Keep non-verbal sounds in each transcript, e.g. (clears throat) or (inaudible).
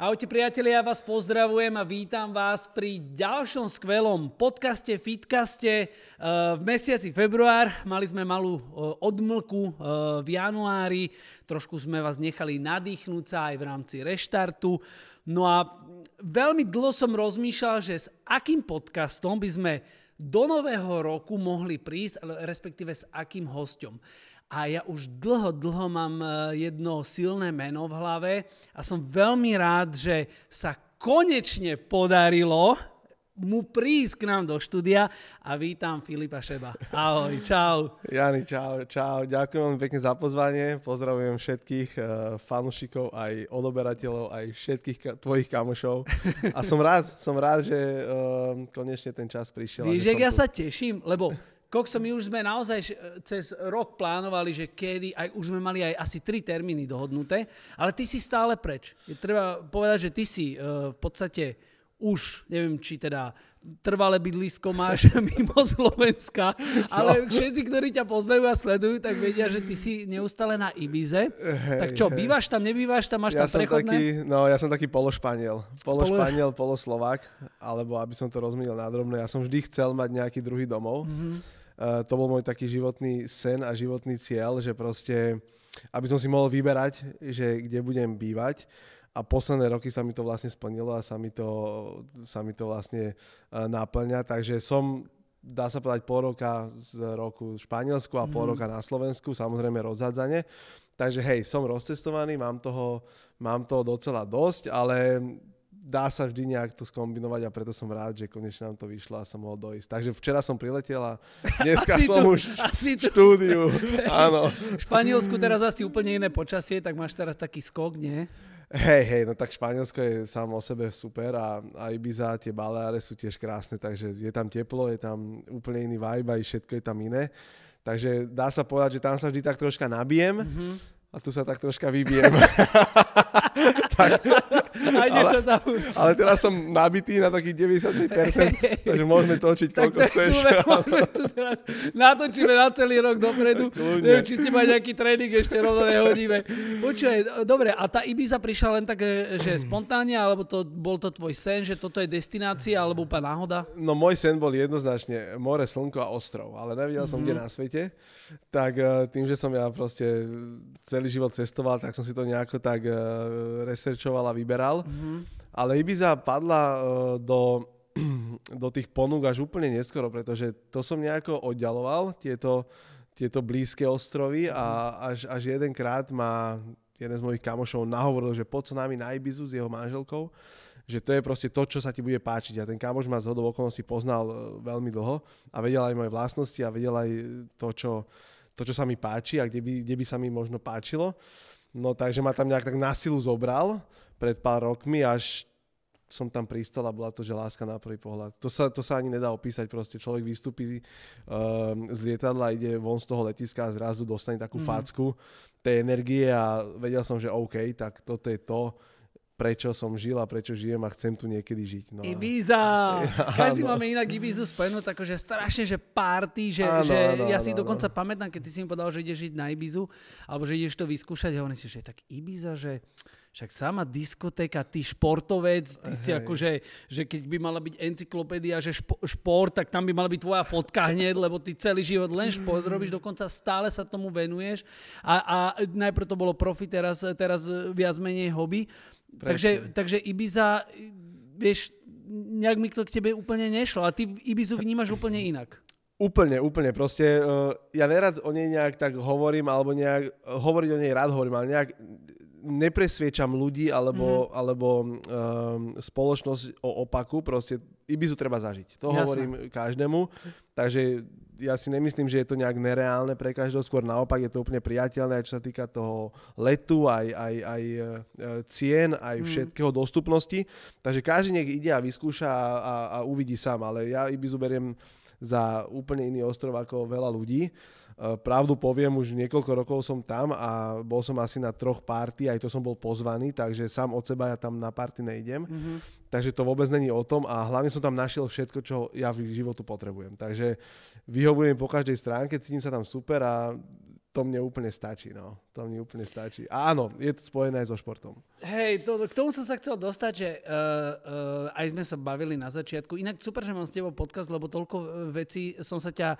Ahojte priatelia, ja vás pozdravujem a vítam vás pri ďalšom skvelom podcaste Fitcaste. Eh, v mesiaci február mali sme malú eh, odmlku eh, v januári, trošku sme vás nechali nadýchnúť sa aj v rámci reštartu. No a veľmi dlho som rozmýšľal, že s akým podcastom by sme do nového roku mohli prísť, respektíve s akým hosťom a ja už dlho, dlho mám e, jedno silné meno v hlave a som veľmi rád, že sa konečne podarilo mu prísť k nám do štúdia a vítam Filipa Šeba. Ahoj, čau. Jani, čau, čau. Ďakujem vám pekne za pozvanie. Pozdravujem všetkých uh, fanúšikov, aj odoberateľov, aj všetkých ka- tvojich kamošov. A som rád, som rád, že uh, konečne ten čas prišiel. Víš, ja tu. sa teším, lebo Kokso, my už sme naozaj cez rok plánovali, že kedy, aj už sme mali aj asi tri termíny dohodnuté, ale ty si stále preč. Je treba povedať, že ty si uh, v podstate už, neviem, či teda trvalé bydlisko máš (laughs) mimo Slovenska, ale no. všetci, ktorí ťa poznajú a sledujú, tak vedia, že ty si neustále na Ibize. Hej, tak čo, hej. bývaš tam, nebývaš tam, máš ja tam prechodné? Taký, no, ja som taký pološpaniel. Pološpaniel, poloslovák, alebo aby som to rozmenil na drobné, ja som vždy chcel mať nejaký druhý domov. Mm-hmm uh, to bol môj taký životný sen a životný cieľ, že proste, aby som si mohol vyberať, že kde budem bývať. A posledné roky sa mi to vlastne splnilo a sa mi to, sa mi to vlastne uh, eh, naplňa. Takže som dá sa povedať pol roka z roku v Španielsku a pol mm. roka na Slovensku, samozrejme rozhádzane. Takže hej, som rozcestovaný, mám toho, mám toho docela dosť, ale dá sa vždy nejak to skombinovať a preto som rád, že konečne nám to vyšlo a som mohol dojsť. Takže včera som priletel a (laughs) dneska asi som tu, už asi v štúdiu. (laughs) Áno. V Španielsku teraz asi úplne iné počasie, tak máš teraz taký skok, nie? Hej, hej, no tak Španielsko je sám o sebe super a, a Ibiza, tie Baleare sú tiež krásne, takže je tam teplo, je tam úplne iný vibe a všetko je tam iné. Takže dá sa povedať, že tam sa vždy tak troška nabijem. Mm-hmm a tu sa tak troška vybijem. (laughs) tak. ale, sa tam. ale teraz som nabitý na takých 90%, (laughs) takže môžeme točiť, koľko tak chceš. Súme, (laughs) to teraz natočíme na celý rok dopredu. Kľudne. Neviem, či ste mať nejaký tréning, ešte rovno nehodíme. Počúaj, dobre, a tá Ibiza prišla len tak, eh, že (clears throat) spontánne, alebo to, bol to tvoj sen, že toto je destinácia, alebo úplne náhoda? No môj sen bol jednoznačne more, slnko a ostrov, ale nevidel som mm-hmm. kde mhm. na svete. Tak eh, tým, že som ja proste celý život cestoval, tak som si to nejako tak uh, researchoval a vyberal. Mm-hmm. Ale Ibiza padla uh, do, (clears throat) do tých ponúk až úplne neskoro, pretože to som nejako oddialoval, tieto, tieto blízke ostrovy a mhm. až, až jedenkrát ma jeden z mojich kamošov nahovoril, že poď s nami na Ibizu s jeho manželkou že to je proste to, čo sa ti bude páčiť. A ten kamoš ma z hodov okolností poznal e, veľmi dlho a vedel aj moje vlastnosti a vedel aj to, čo, to, čo sa mi páči a kde by, kde by sa mi možno páčilo. No takže ma tam nejak tak na silu zobral pred pár rokmi, až som tam pristal a bola to, že láska na prvý pohľad. To sa, to sa ani nedá opísať, proste človek vystúpi uh, z lietadla, ide von z toho letiska a zrazu dostane takú mm. facku tej energie a vedel som, že OK, tak toto je to, prečo som žil a prečo žijem a chcem tu niekedy žiť. No. Ibiza! (laughs) Ja, Každý áno. máme inak Ibizu spojenú, takže strašne, že party, že, áno, že áno, ja si áno, dokonca áno. pamätám, keď ty si mi povedal, že ideš žiť na Ibizu, alebo že ideš to vyskúšať a oni si, že tak Ibiza, že však sama diskotéka, ty športovec, ty si akože, že keď by mala byť encyklopédia, že špo, šport, tak tam by mala byť tvoja fotka hneď, lebo ty celý život len šport robíš, dokonca stále sa tomu venuješ a, a najprv to bolo profi, teraz, teraz viac menej hobby. Takže, takže Ibiza, vieš, nejak mi to k tebe úplne nešlo a ty Ibizu vnímaš úplne inak. Úplne, úplne, proste uh, ja nerad o nej nejak tak hovorím, alebo nejak, uh, hovoriť o nej rád hovorím, ale nejak nepresviečam ľudí alebo, mm-hmm. alebo um, spoločnosť o opaku, proste Ibizu treba zažiť. To Jasne. hovorím každému, takže ja si nemyslím, že je to nejak nereálne pre každého, skôr naopak je to úplne priateľné, čo sa týka toho letu, aj, aj, aj e, e, cien, aj mhm. všetkého dostupnosti. Takže každý nech ide a vyskúša a, a, a uvidí sám, ale ja Ibizu zoberiem za úplne iný ostrov ako veľa ľudí. E, pravdu poviem, už niekoľko rokov som tam a bol som asi na troch párty, aj to som bol pozvaný, takže sám od seba ja tam na párty nejdem. Mm-hmm takže to vôbec není o tom a hlavne som tam našiel všetko, čo ja v životu potrebujem. Takže vyhovujem po každej stránke, cítim sa tam super a to mne úplne stačí, no. To mne úplne stačí. A áno, je to spojené aj so športom. Hej, to, k tomu som sa chcel dostať, že uh, uh, aj sme sa bavili na začiatku. Inak super, že mám s tebou podcast, lebo toľko eh, vecí som sa ťa...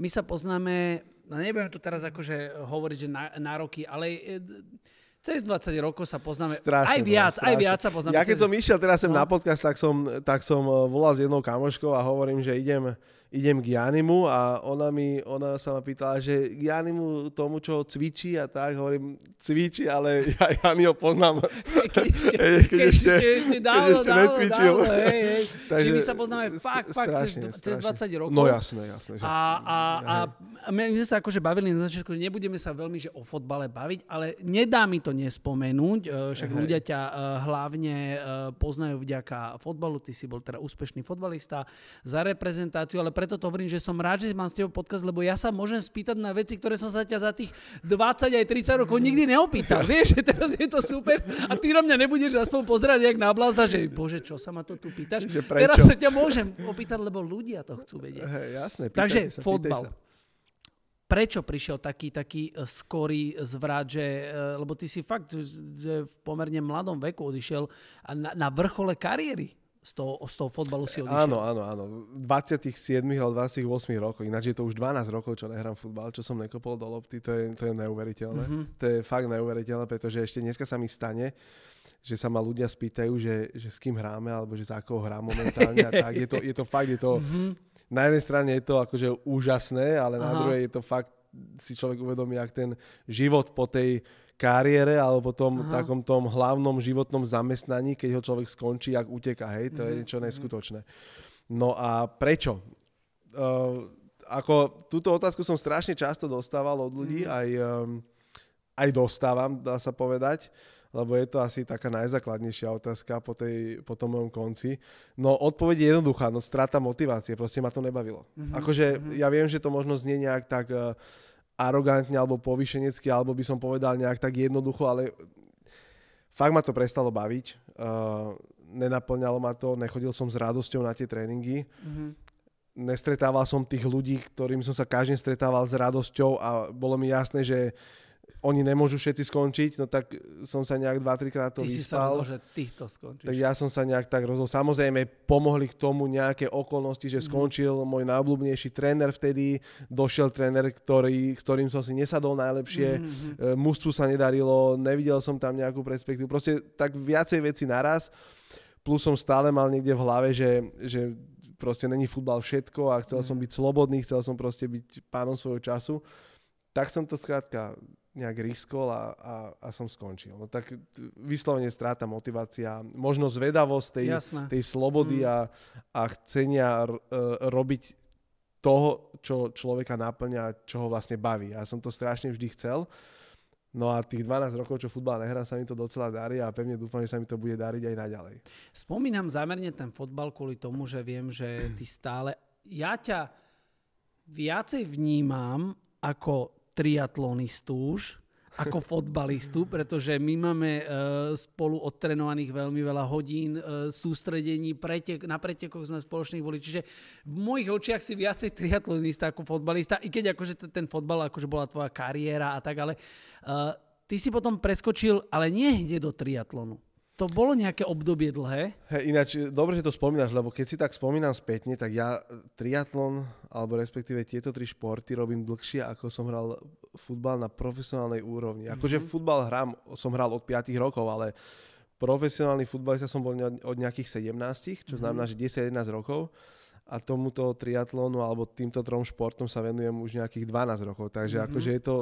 My sa poznáme, no nebudem to teraz akože hovoriť, že na, na roky, ale... Uh, cez 20 rokov sa poznáme. Strašne, aj no, viac, strašne. aj viac sa poznáme. Ja keď cez... som išiel teraz sem no. na podcast, tak som, tak som eh, volal s jednou kamoškou a hovorím, že idem, idem k Janimu a ona, mi, ona sa ma pýtala, že k Janimu tomu, čo cvičí a tak, hovorím, cvičí, ale ja Jani ho poznám. (laughs) Keď (laughs) ešte, keď ešte, keď ešte, ešte dávno, keď ešte dávno, necvičil. dávno, hej, hej. (laughs) Takže, Čiže my sa poznáme fakt, fakt cez, strašne. cez 20 rokov. No jasné, jasné. Že, a, a, a my sme sa akože bavili na začiatku, že nebudeme sa veľmi že o fotbale baviť, ale nedá mi to to nespomenúť. E, však hey. ľudia ťa e, hlavne e, poznajú vďaka fotbalu, ty si bol teda úspešný fotbalista za reprezentáciu, ale preto to hovorím, že som rád, že mám s tebou podcast, lebo ja sa môžem spýtať na veci, ktoré som sa ťa za tých 20 aj 30 rokov nikdy neopýtal. (laughs) Vieš, že teraz je to super a ty na mňa nebudeš aspoň pozerať jak na blázda, že bože, čo sa ma to tu pýtaš. Teraz sa ťa môžem opýtať, lebo ľudia to chcú vedieť. Hey, jasné, Takže sa, fotbal. Sa prečo prišiel taký, taký e, skorý zvrat, že, e, lebo ty si fakt že v pomerne mladom veku odišiel na, na vrchole kariéry z toho, z toho fotbalu si odišiel. Áno, áno, áno. V 27 alebo 28 rokov, Ináč je to už 12 rokov, čo nehrám futbal, čo som nekopol do lopty. To je, to je neuveriteľné. Mm-hmm. To je fakt neuveriteľné, pretože ešte dneska sa mi stane, že sa ma ľudia spýtajú, že, že s kým hráme alebo že za koho hrám momentálne. a tak. Je to, je to fakt, je to... Mm-hmm na jednej strane je to akože úžasné, ale Aha. na druhej je to fakt, si človek uvedomí, ak ten život po tej kariére alebo tom Aha. takom tom hlavnom životnom zamestnaní, keď ho človek skončí, ak uteka, hej, to mm-hmm. je mhm, niečo mhm. neskutočné. No a prečo? Uh, ako túto otázku som strašne často dostával od ľudí, mm-hmm. aj, um, aj dostávam, dá sa povedať lebo je to asi taká najzákladnejšia otázka po, tej, po tom mojom konci. No odpoveď je jednoduchá, no strata motivácie, proste ma to nebavilo. Mm-hmm. Akože mm-hmm. ja viem, že to možno znie nejak tak uh, arogantne alebo povyšenecky, alebo by som povedal nejak tak jednoducho, ale fakt ma to prestalo baviť. Uh, nenaplňalo ma to, nechodil som s radosťou na tie tréningy. Mm-hmm nestretával som tých ľudí, ktorým som sa každým stretával s radosťou a bolo mi jasné, že oni nemôžu všetci skončiť, no tak som sa nejak 2-3 krát to Ty vyspal. si sa rozhodol, že týchto skončíš. Tak ja som sa nejak tak rozhodol. Samozrejme, pomohli k tomu nejaké okolnosti, že mhm. skončil mm. môj najobľúbnejší tréner vtedy, došiel tréner, ktorý, s ktorým som si nesadol najlepšie, mm-hmm. mužstvu sa nedarilo, nevidel som tam nejakú perspektívu. Proste tak viacej veci naraz. Plus som stále mal niekde v hlave, že, že proste není futbal všetko a chcel mm. som byť slobodný, chcel som proste byť pánom svojho času. Tak som to skrátka nejak riskol a, a, a som skončil. No tak vyslovene stráta motivácia, možno zvedavosť tej, tej slobody mm. a, a chcenia r, e, robiť toho, čo človeka naplňa, čo ho vlastne baví. Ja som to strašne vždy chcel. No a tých 12 rokov, čo futbal nehrám, sa mi to docela darí a pevne dúfam, že sa mi to bude dariť aj naďalej. Spomínam zámerne ten fotbal kvôli tomu, že viem, že ty stále... Ja ťa viacej vnímam ako triatlonistu už, ako fotbalistu, pretože my máme e, spolu odtrenovaných veľmi veľa hodín, e, sústredení, pretek, na pretekoch sme spoločných boli. Čiže v mojich očiach si viacej triatlonista ako fotbalista, i keď akože ten fotbal akože bola tvoja kariéra a tak, ale uh, ty si potom preskočil, ale nie hneď do triatlonu to bolo nejaké obdobie dlhé. Hey, ináč, dobre, že to spomínaš, lebo keď si tak spomínam spätne, tak ja triatlon, alebo respektíve tieto tri športy robím dlhšie, ako som hral futbal na profesionálnej úrovni. Mhm. Akože mm-hmm. futbal hrám, som hral od 5 rokov, ale profesionálny futbalista som bol od nejakých 17, čo mm-hmm. znamená, že 10-11 rokov a tomuto triatlónu alebo týmto trom športom sa venujem už nejakých 12 rokov. Takže mm-hmm. akože je to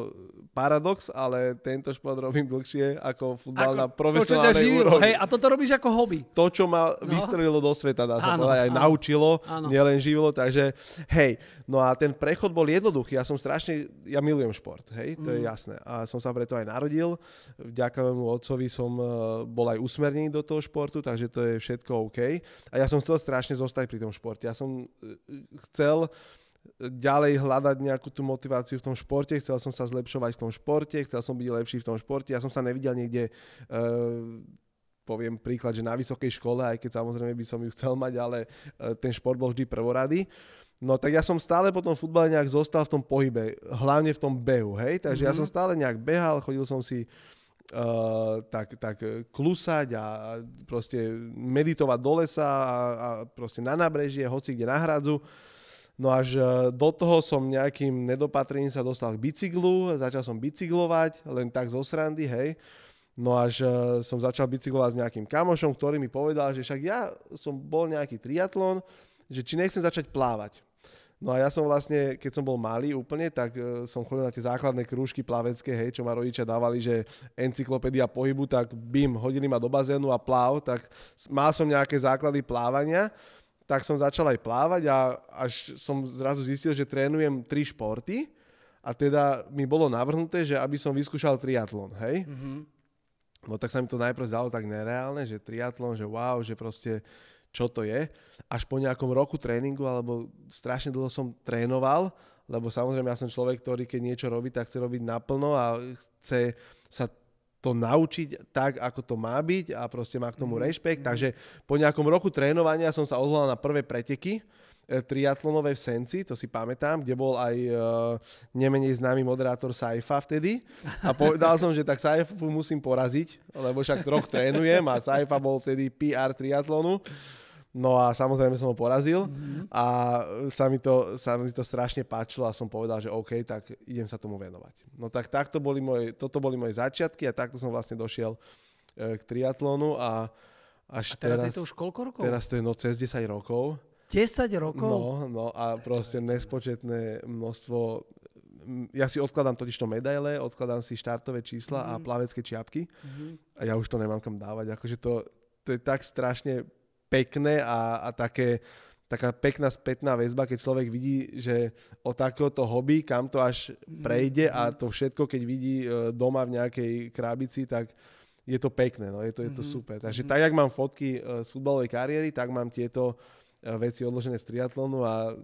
paradox, ale tento šport robím dlhšie ako futbal na profesionálnej to, úrovni. Hej, a toto robíš ako hobby. To, čo ma no. vystrelilo do sveta, dá sa povedať, aj áno. naučilo, áno. nielen živilo, takže hej. No a ten prechod bol jednoduchý. Ja som strašne, ja milujem šport, hej, to mm. je mhm. jasné. A som sa preto aj narodil. Vďaka mému otcovi som e, bol aj usmernený do toho športu, takže to je všetko OK. A ja som chcel strašne zostať pri tom športe. Ja som E, chcel ďalej hľadať nejakú tú motiváciu v tom športe, chcel som sa zlepšovať v tom športe, chcel som byť lepší v tom športe, ja som sa nevidel niekde e, poviem príklad, že na vysokej škole, aj keď samozrejme by som ju chcel mať, ale e, ten šport bol vždy prvorady. No tak ja som stále po tom futbale nejak zostal v tom pohybe, hlavne v tom behu, hej? Takže mm-hmm. ja mhm. som stále nejak behal, chodil som si Eh, tak, tak eh, klusať a proste meditovať do lesa a, a proste na nábrežie, hoci kde na hradzu. No až eh, do toho som nejakým nedopatrením sa dostal k bicyklu, začal som bicyklovať, len tak zo srandy, hej. No až som začal bicyklovať s nejakým kamošom, ktorý mi povedal, že však ja som bol nejaký triatlon, že či nechcem začať plávať. No a ja som vlastne, keď som bol malý úplne, tak e, som chodil na tie základné krúžky plavecké, hej, čo ma rodičia dávali, že encyklopédia pohybu, tak bim, hodili ma do bazénu a pláv, tak mal som nejaké základy plávania, tak som začal aj plávať a až som zrazu zistil, že trénujem tri športy a teda mi bolo navrhnuté, že aby som vyskúšal triatlon, hej. Mm-hmm. No tak sa mi to najprv zdalo tak nereálne, že triatlon, že wow, že proste čo to je až po nejakom roku tréningu, alebo strašne dlho som trénoval, lebo samozrejme ja som človek, ktorý keď niečo robí, tak chce robiť naplno a chce sa to naučiť tak, ako to má byť a proste má k tomu mhm. rešpekt. Mm-hmm. Takže po nejakom roku trénovania som sa odhodlal na prvé preteky e, triatlonové v Senci, to si pamätám, kde bol aj e, nemenej známy moderátor Saifa vtedy a povedal som, že tak Saifu musím poraziť, lebo však troch trénujem a Saifa bol vtedy PR triatlonu No a samozrejme som ho porazil mm-hmm. a sa mi, to, sa mi to strašne páčilo a som povedal, že OK, tak idem sa tomu venovať. No tak takto boli moje, toto boli moje začiatky a takto som vlastne došiel e, k triatlonu a až a teraz, teraz je to už koľko rokov? Teraz to je no cez 10 rokov. 10 rokov? No, no a tak proste nespočetné množstvo ja si odkladám totiž to medaile, odkladám si štartové čísla mm-hmm. a mhm. plavecké čiapky mm-hmm. a ja už to nemám kam dávať. Akože to, to je tak strašne pekné a, a také, taká pekná spätná väzba, keď človek vidí, že o takéhoto hobby, kam to až prejde a to všetko, keď vidí e, doma v nejakej krábici, tak je to pekné, no, je to, je to mhm. super. Takže mm-hmm. tak, jak mám fotky e, z futbalovej kariéry, tak mám tieto e, veci odložené z triatlonu a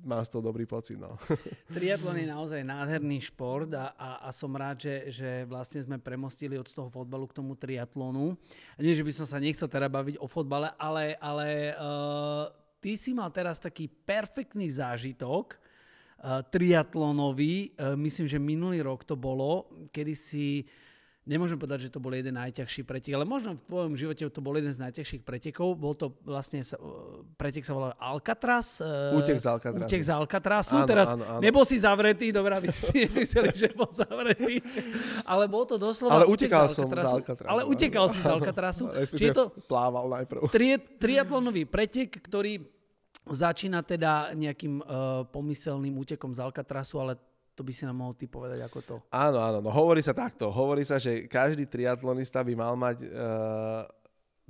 má z toho dobrý pocit. No. (laughs) Triatlon je naozaj nádherný šport a, a, a som rád, že, že vlastne sme premostili od toho fotbalu k tomu triatlonu. Nie, že by som sa nechcel teda baviť o fotbale, ale, ale uh, ty si mal teraz taký perfektný zážitok, eh, triatlonový, eh, myslím, že minulý rok to bolo, kedy si uh, nemôžem povedať, že to bol jeden najťažší pretek, ale možno v tvojom živote to bol jeden z najťažších pretekov. Bol to vlastne, e, pretek sa volal Alcatraz. E, útek z Alcatrazu. Útek z Alcatrazu. Áno, Teraz áno, áno. nebol si zavretý, dobrá, aby ste si (laughs) nemysleli, že bol zavretý, ale bol to doslova Ale utekal útek z som z Alcatrazu. Ale utekal áno, si z Alcatrazu. Áno, Čiže je to plával najprv. Tri, triatlonový pretek, ktorý začína teda nejakým uh, pomyselným útekom z Alcatrazu, ale to by si nám mohol ty povedať, ako to. Áno, áno, no hovorí sa takto. Hovorí sa, že každý triatlonista by mal mať uh,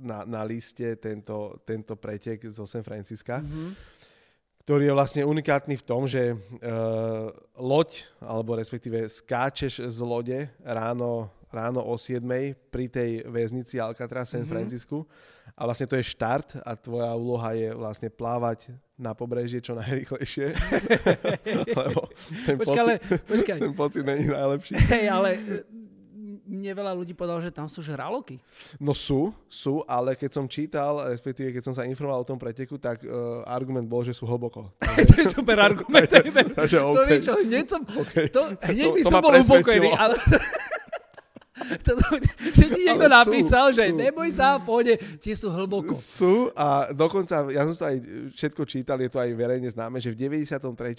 na, na liste tento, tento pretek zo San Francisca, mm-hmm. ktorý je vlastne unikátny v tom, že uh, loď, alebo respektíve skáčeš z lode ráno, ráno o 7 pri tej väznici Alcatraz San mm-hmm. Francisku a vlastne to je štart a tvoja úloha je vlastne plávať na pobrežie čo najrychlejšie. (laughs) Lebo ten počkaj, pocit, ale, počkaj. ten pocit není najlepší. Hej, ale e, mne veľa ľudí povedal, že tam sú žraloky. No sú, sú, ale keď som čítal, respektíve keď som sa informoval o tom preteku, tak uh, argument bol, že sú hlboko. (laughs) to je super argument. (laughs) to, je, to, je, to, okay. to, vieš, hneď som, okay. to, hneď by to, to som bol upokojený, ale to, (laughs) ti niekto sú, napísal, sú, že sú. neboj sa, pôjde, tie sú hlboko. Sú a dokonca, ja som to aj všetko čítal, je to aj verejne známe, že v 93. Uh, eh,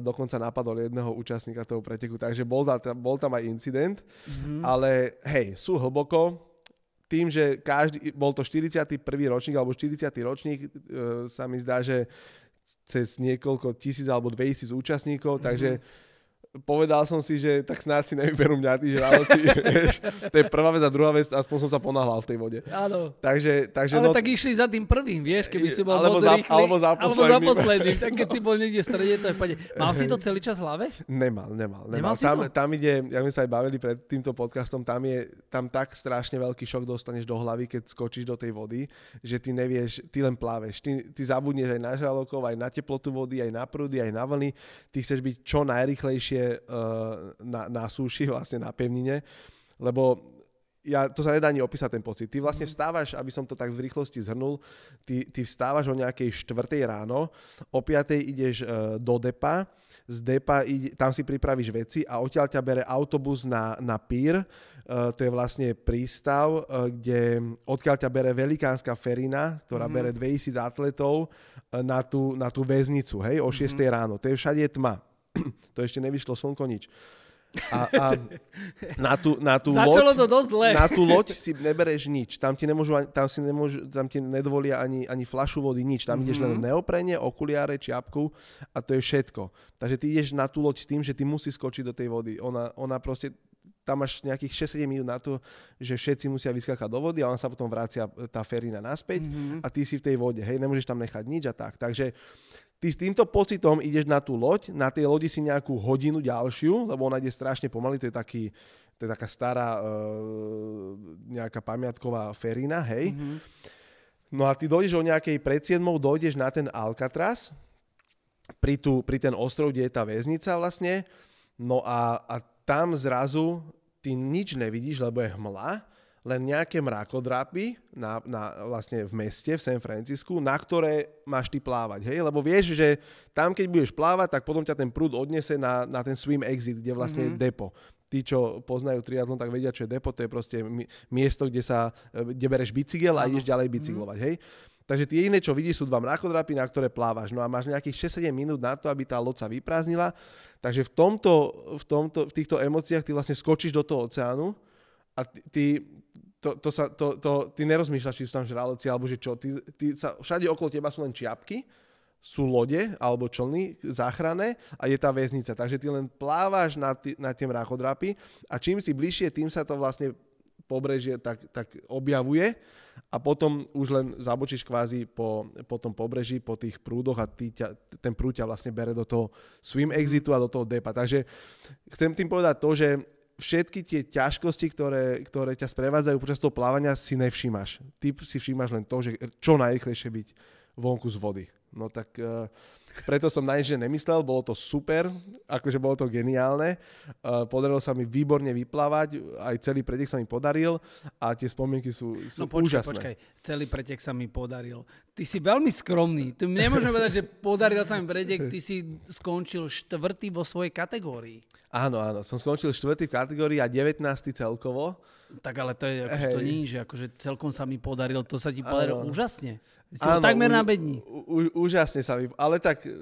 dokonca napadol jedného účastníka toho preteku, takže bol, tam, bol tam aj incident, mm-hmm. ale hej, sú hlboko, tým, že každý, bol to 41. ročník alebo 40. ročník, uh, sa mi zdá, že cez niekoľko tisíc alebo 2000 účastníkov, mm-hmm. takže mhm povedal som si, že tak snáď si nevyberú mňa tí žraloci, (laughs) vieš. To je prvá vec a druhá vec, aspoň som sa ponahlal v tej vode. Áno. Takže, takže ale no, tak išli za tým prvým, vieš, keby si bol alebo moc za, rýchly. Alebo za posledným. Alebo za posledným, tak keď no. si bol niekde v strede, to je pade. Mal si to (laughs) celý čas v hlave? Nemal, nemal. nemal. nemal tam, tam ide, ja sme sa aj bavili pred týmto podcastom, tam je, tam tak strašne veľký šok dostaneš do hlavy, keď skočíš do tej vody, že ty nevieš, ty len pláveš. Ty, ty zabudneš aj na žralokov, aj na teplotu vody, aj na prúdy, aj na vlny. Ty chceš byť čo najrychlejšie uh, na, na súši, vlastne na pevnine, lebo ja, to sa nedá ani opísať ten pocit. Ty vlastne mhm. vstávaš, aby som to tak v rýchlosti zhrnul, ty, ty vstávaš o nejakej 4 ráno, o 5 ideš eh, do depa, z depa ide, tam si pripravíš veci a odtiaľ ťa bere autobus na, na pír, eh, to je vlastne prístav, kde odkiaľ ťa bere velikánska ferina, ktorá mm-hmm. bere 2000 atletov na tú, na tú väznicu, hej, o 6 mm-hmm. ráno. To je všade tma. (clears throat) to ešte nevyšlo slnko nič. A, a na tú, na tú loď, to dosť zle. Na tú loď si nebereš nič. Tam ti, nemôžu, tam si nemôžu, tam ti nedovolia ani, ani flašu vody, nič. Tam ideš mm-hmm. len mhm. neoprenie, okuliare, čiapku a to je všetko. Takže ty ideš na tú loď s tým, že ty musíš skočiť do tej vody. Ona, ona proste, tam máš nejakých 6-7 minút na to, že všetci musia vyskákať do vody a on sa potom vrácia tá ferina naspäť mm-hmm. a ty si v tej vode. Hej, nemôžeš tam nechať nič a tak. Takže Ty s týmto pocitom ideš na tú loď, na tej lodi si nejakú hodinu ďalšiu, lebo ona ide strašne pomaly, to je taký, to je taká stará e, nejaká pamiatková ferina, hej. Mm-hmm. No a ty dojdeš o nejakej predsiedmou, dojdeš na ten Alcatraz, pri, tu, pri ten ostrov, kde je tá väznica vlastne, no a, a tam zrazu ty nič nevidíš, lebo je hmla len nejaké mrakodrapy na, na, vlastne v meste, v San Francisku, na ktoré máš ty plávať. Hej? Lebo vieš, že tam, keď budeš plávať, tak potom ťa ten prúd odnese na, na ten swim exit, kde vlastne mm-hmm. je depo tí, čo poznajú triatlon, tak vedia, čo je depo, to je proste miesto, kde sa, e, kde bereš bicykel a ideš ďalej mhm. bicyklovať, hej. Takže tie iné, čo vidíš, sú dva mrakodrapy, na ktoré plávaš. No a máš nejakých 6-7 minút na to, aby tá loď sa vyprázdnila. Takže v, tomto, v, tomto, v týchto emóciách ty vlastne skočíš do toho oceánu a ty, to, to sa, to, to, ty nerozmýšľaš, či sú tam žraloci, alebo že čo. Ty, ty sa, všade okolo teba sú len čiapky, sú lode alebo člny záchrané a je tá väznica. Takže ty len plávaš na, tý, na tie mrachodrapy a čím si bližšie, tým sa to vlastne pobrežie tak, tak objavuje a potom už len zabočíš kvázi po, po tom pobreží, po tých prúdoch a ty ťa, ten prúd ťa vlastne bere do toho swim exitu a do toho depa. Takže chcem tým povedať to, že všetky tie ťažkosti, ktoré, ktoré ťa sprevádzajú počas toho plávania, si nevšímaš. Ty si všímaš len to, že čo najrychlejšie byť vonku z vody. No tak uh, preto som na nič nemyslel, bolo to super, akože bolo to geniálne. E, podarilo sa mi výborne vyplávať, aj celý pretek sa mi podaril a tie spomienky sú, sú no, počkej, úžasné. počkaj, celý pretek sa mi podaril. Ty si veľmi skromný, ty nemôžeme povedať, že podaril sa mi pretek, ty si skončil štvrtý vo svojej kategórii. Áno, áno, som skončil štvrtý v kategórii a 19. celkovo. Tak ale to je, akože to nie, že akože celkom sa mi podarilo, to sa ti podarilo áno. úžasne. Si Áno, takmer na bední. úžasne sa mi... Ale tak e,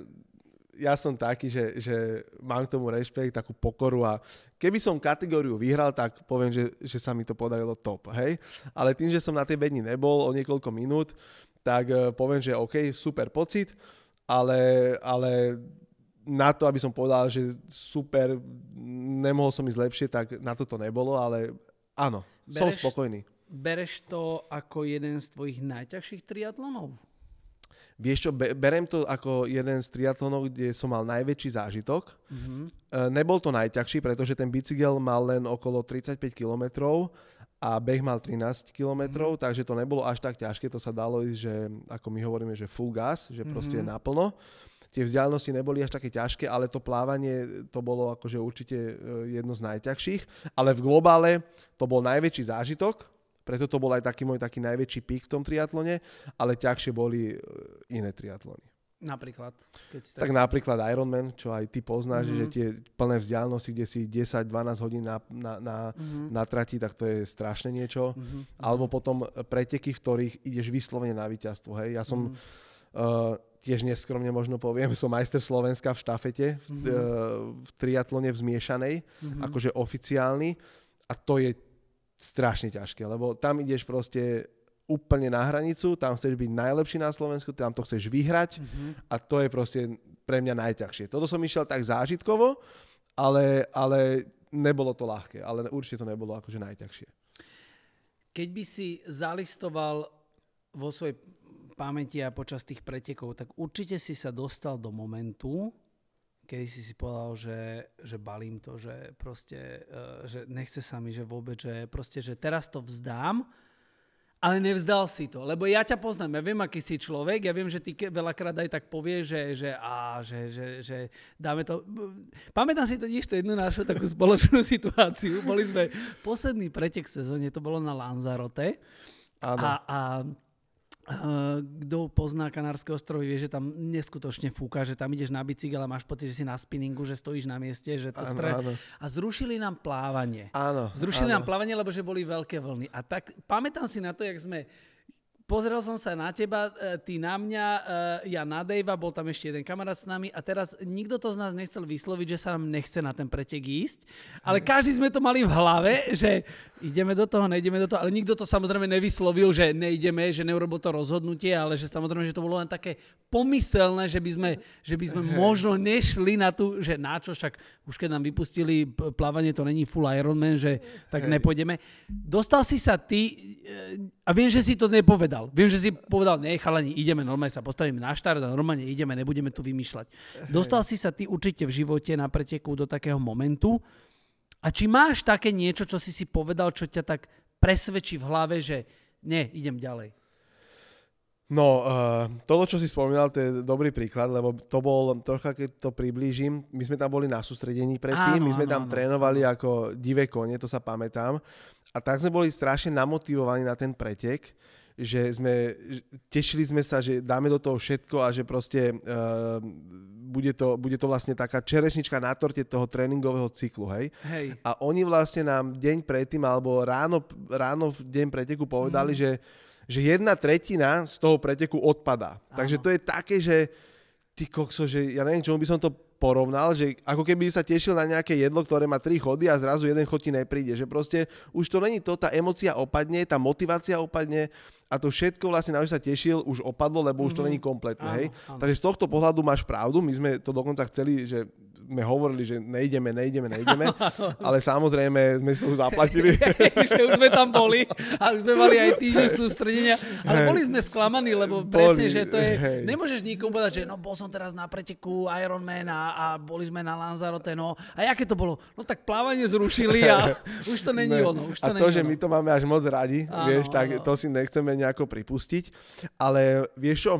ja som taký, že, že mám k tomu rešpekt, takú pokoru a keby som kategóriu vyhral, tak poviem, že, že sa mi to podarilo top, hej? Ale tým, že som na tej bedni nebol o niekoľko minút, tak e, poviem, že OK, super pocit, ale, ale na to, aby som povedal, že super, nemohol som ísť lepšie, tak na to to nebolo, ale áno, Bereš som spokojný bereš to ako jeden z tvojich najťažších triatlonov? Vieš čo, berem to ako jeden z triatlonov, kde som mal najväčší zážitok. Mm-hmm. nebol to najťažší, pretože ten bicykel mal len okolo 35 km a beh mal 13 km, mm-hmm. takže to nebolo až tak ťažké, to sa dalo ísť, že ako my hovoríme, že full gas, že proste mm-hmm. naplno tie vzdialenosti neboli až také ťažké, ale to plávanie to bolo akože určite e, jedno z najťažších. Ale v globále to bol najväčší zážitok, preto to bol aj taký môj taký najväčší pík v tom triatlone, ale ťažšie boli e, iné triatlony. Napríklad. Keď si tak, tak napríklad Ironman, čo aj ty poznáš, mm-hmm. že mhm. tie plné vzdialenosti, kde si 10-12 hodín na, na, na, mm-hmm. na trati, tak to je strašne niečo. Mm-hmm. Alebo potom preteky, v ktorých ideš vyslovene na víťazstvo. Hej? Ja som mm-hmm. uh, tiež neskromne možno poviem, (laughs) som majster Slovenska v štafete, v, mm-hmm. uh, v triatlone v zmiešanej, mm-hmm. akože oficiálny. A to je strašne ťažké, lebo tam ideš proste úplne na hranicu, tam chceš byť najlepší na Slovensku, tam to chceš vyhrať mm-hmm. a to je proste pre mňa najťažšie. Toto som išiel tak zážitkovo, ale, ale nebolo to ľahké, ale určite to nebolo akože najťažšie. Keď by si zalistoval vo svojej pamäti a počas tých pretekov, tak určite si sa dostal do momentu, kedy si si povedal, že, že balím to, že proste, e, že nechce sa mi, že vôbec, že proste, že teraz to vzdám, ale nevzdal si to, lebo ja ťa poznám, ja viem, aký si človek, ja viem, že ty veľakrát aj tak povie, že, že, á, že, že, že dáme to. Pamätám si totiž to jednu našu takú spoločnú (laughs) situáciu. Boli sme posledný pretek sezóne, to bolo na Lanzarote. Áno. A, a Ehm, kto pozná Kanárske ostrovy, vie, že tam neskutočne fúka, že tam ideš na bicykel a máš pocit, že si na spinningu, že stojíš na mieste, že to áno, stre... áno. A zrušili nám plávanie. Áno. Zrušili áno. nám plávanie, lebo že boli veľké vlny. A tak pamätám si na to, jak sme Pozrel som sa na teba, e, ty na mňa, e, ja na Davea, bol tam ešte jeden kamarát s nami a teraz nikto to z nás nechcel vysloviť, že sa nám nechce na ten pretek ísť, ale mm. každý sme to mali v hlave, že ideme do toho, nejdeme do toho, ale nikto to samozrejme nevyslovil, že nejdeme, že neurobil to rozhodnutie, ale že samozrejme, že to bolo len také pomyselné, že by sme, že by sme možno nešli na tú, že na čo, však už keď nám vypustili plávanie, to není full Ironman, že tak nepôjdeme. Dostal si sa ty e, a viem, že si to nepovedal. Viem, že si povedal, ne, chalani, ideme, normálne sa postavíme na štart a normálne ideme, nebudeme tu vymýšľať. Dostal si sa ty určite v živote na preteku do takého momentu. A či máš také niečo, čo si si povedal, čo ťa tak presvedčí v hlave, že ne, idem ďalej? No, uh, toto, čo si spomínal, to je dobrý príklad, lebo to bol, trocha keď to priblížim, my sme tam boli na sústredení predtým, áno, my sme áno, tam áno. trénovali ako divé kone, to sa pamätám. A tak sme boli strašne namotivovaní na ten pretek, že sme, tešili sme sa, že dáme do toho všetko a že proste uh, bude, to, bude to vlastne taká čerešnička na torte toho tréningového cyklu, hej? hej. A oni vlastne nám deň predtým, alebo ráno, ráno v deň preteku povedali, mm. že, že jedna tretina z toho preteku odpadá. Áno. Takže to je také, že ty kokso, že ja neviem, čomu by som to porovnal, že ako keby sa tešil na nejaké jedlo, ktoré má tri chody a zrazu jeden chod ti nepríde. Že proste už to není to, tá emocia opadne, tá motivácia opadne a to všetko vlastne na čo sa tešil už opadlo, lebo mm-hmm. už to mhm. není kompletné. Áno, hej? Áno. Takže z tohto pohľadu máš pravdu, my sme to dokonca chceli, že sme hovorili, že nejdeme, nejdeme, nejdeme, ale samozrejme sme si to už zaplatili. (laughs) že už sme tam boli a už sme mali aj týždeň sústredenia, ale boli sme sklamaní, lebo boli, presne, že to je, hej. nemôžeš nikomu povedať, že no bol som teraz na preteku Ironman a, a boli sme na Lanzarote, no a jaké to bolo? No tak plávanie zrušili a (laughs) už to není ne. ono. Už to a to, není že my to máme až moc radi, áno, vieš, tak áno. to si nechceme nejako pripustiť, ale vieš čo,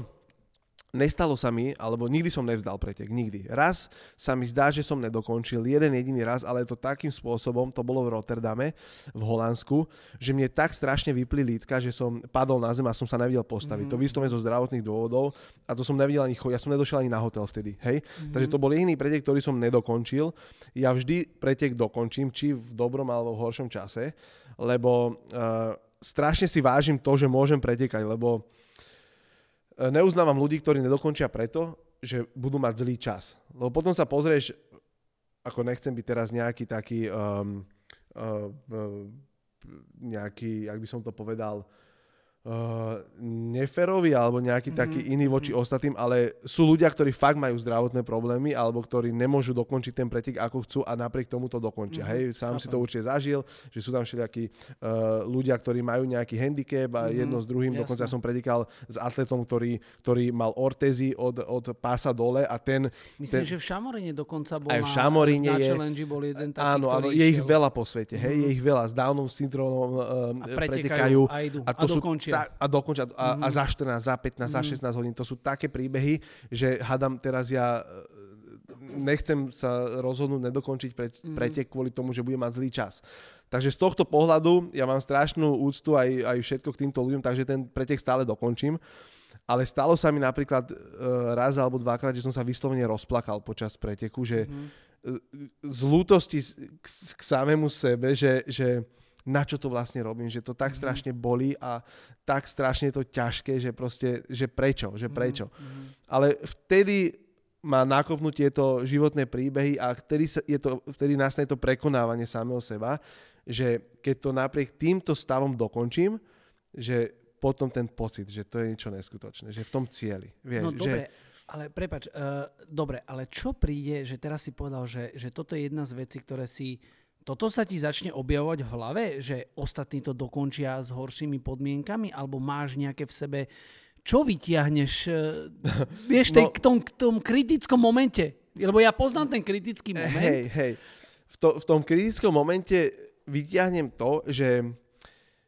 nestalo sa mi, alebo nikdy som nevzdal pretek, nikdy. Raz sa mi zdá, že som nedokončil, jeden jediný raz, ale to takým spôsobom, to bolo v Rotterdame, v Holandsku, že mne tak strašne vypli lítka, že som padol na zem a som sa nevidel postaviť. Mm. To vyslovene zo zdravotných dôvodov a to som nevidel ani chodiť, ja som nedošiel ani na hotel vtedy, hej. Mm. Takže to bol jediný pretek, ktorý som nedokončil. Ja vždy pretek dokončím, či v dobrom alebo v horšom čase, lebo uh, strašne si vážim to, že môžem pretekať, lebo neuznávam ľudí, ktorí nedokončia preto, že budú mať zlý čas. Lebo potom sa pozrieš, ako nechcem byť teraz nejaký taký, um, uh, uh, nejaký, jak by som to povedal, uh, eh, neferový alebo nejaký mm-hmm. taký iný mhm. voči mm-hmm. ostatným, ale sú ľudia, ktorí fakt majú zdravotné problémy alebo ktorí nemôžu dokončiť ten pretik ako chcú a napriek tomu to dokončia. Mm-hmm. Hej, sám Chápam. si to určite zažil, že sú tam všelijakí uh, ľudia, ktorí majú nejaký handicap a mm-hmm. jedno s druhým. Jasne. Dokonca som predikal s atletom, ktorý, ktorý mal ortezy od, od pása dole a ten... Myslím, ten, že v Šamorine dokonca bol aj v Šamorine na je, challenge bol jeden taký, Áno, áno je ich veľa po svete, hej, mm-hmm. je mhm. ich veľa. S Downom syndromom um, uh, a pretekajú, pretekajú a, idú, a to a dokončia. sú, dokončia. Tá, a dokončia. A, mm-hmm. a mhm. za 14, za 15, mm-hmm. za 16 mhm. hodín. To sú také príbehy, že hádam teraz ja e, nechcem sa rozhodnúť nedokončiť pre, mm-hmm. pretek kvôli tomu, že budem mať zlý čas. Takže z tohto pohľadu ja mám strašnú úctu aj, aj všetko k týmto ľuďom, takže ten pretek stále dokončím. Ale stalo sa mi napríklad e, raz alebo dvakrát, že som sa vyslovene rozplakal počas preteku, že mm-hmm. z lútosti k, k samému sebe, že, že na čo to vlastne robím, že to tak mm-hmm. strašne bolí a tak strašne to ťažké, že proste, že prečo, že mhm, prečo. Mm-hmm. Ale vtedy ma nákopnú tieto životné príbehy a vtedy, sa, je to, vtedy nastane to prekonávanie samého seba, že keď to napriek týmto stavom dokončím, že potom ten pocit, že to je niečo neskutočné, že v tom cieli. Vieš, no dobre, ale prepač, uh, dobre, ale čo príde, že teraz si povedal, že, že toto je jedna z vecí, ktoré si toto sa ti začne objavovať v hlave, že ostatní to dokončia s horšími podmienkami, alebo máš nejaké v sebe, čo vyťahneš e, (laughs) vieš, tej, no, k, tom, k tom kritickom momente. Lebo ja poznám ten kritický moment. Hej, hej. V, to, v tom kritickom momente vyťahnem to, že,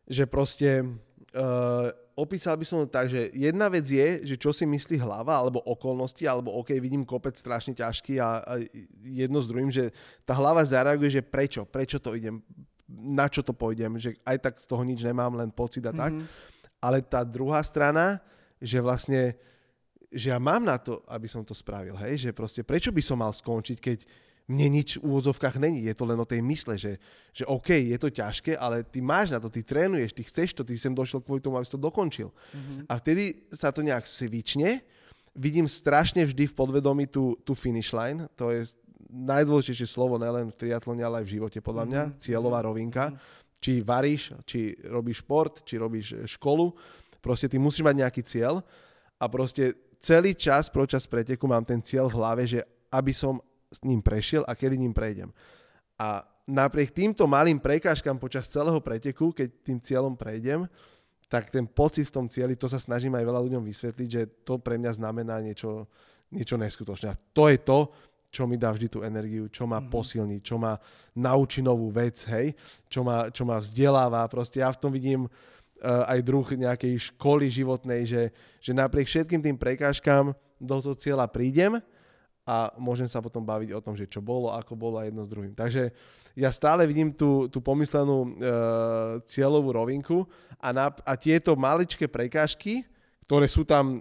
že proste... Uh, opísal by som to tak, že jedna vec je, že čo si myslí hlava alebo okolnosti, alebo OK, vidím kopec strašne ťažký a, a jedno s druhým, že tá hlava zareaguje, že prečo, prečo to idem, na čo to pôjdem, že aj tak z toho nič nemám, len pocit a tak. Mm-hmm. Ale tá druhá strana, že vlastne, že ja mám na to, aby som to spravil, hej, že proste prečo by som mal skončiť, keď mne nič v úvodzovkách není. Je to len o tej mysle, že, že OK, je to ťažké, ale ty máš na to, ty trénuješ, ty chceš to, ty sem došiel kvôli tomu, aby si to dokončil. Mm-hmm. A vtedy sa to nejak svične. Vidím strašne vždy v podvedomí tú, tú finish line. To je najdôležitejšie slovo nelen v triatlone, ale aj v živote, podľa mňa. Mm-hmm. Cieľová mhm. rovinka. Mm-hmm. Či varíš, či robíš šport, či robíš e, školu. Proste ty musíš mať nejaký cieľ a proste celý čas, počas preteku mám ten cieľ v hlave, že aby som s ním prešiel a kedy ním prejdem. A napriek týmto malým prekážkam počas celého preteku, keď tým cieľom prejdem, tak ten pocit v tom cieli, to sa snažím aj veľa ľuďom vysvetliť, že to pre mňa znamená niečo, niečo neskutočné. A to je to, čo mi dá vždy tú energiu, čo ma mm-hmm. posilní, čo ma naučí novú vec, hej, čo ma, čo ma vzdeláva. Proste ja v tom vidím uh, aj druh nejakej školy životnej, že, že napriek všetkým tým prekážkam do toho cieľa prídem, a môžem sa potom baviť o tom, že čo bolo, ako bolo a jedno s druhým. Takže ja stále vidím tú, tú pomyslenú e, cieľovú rovinku a, na, a tieto maličké prekážky, ktoré sú tam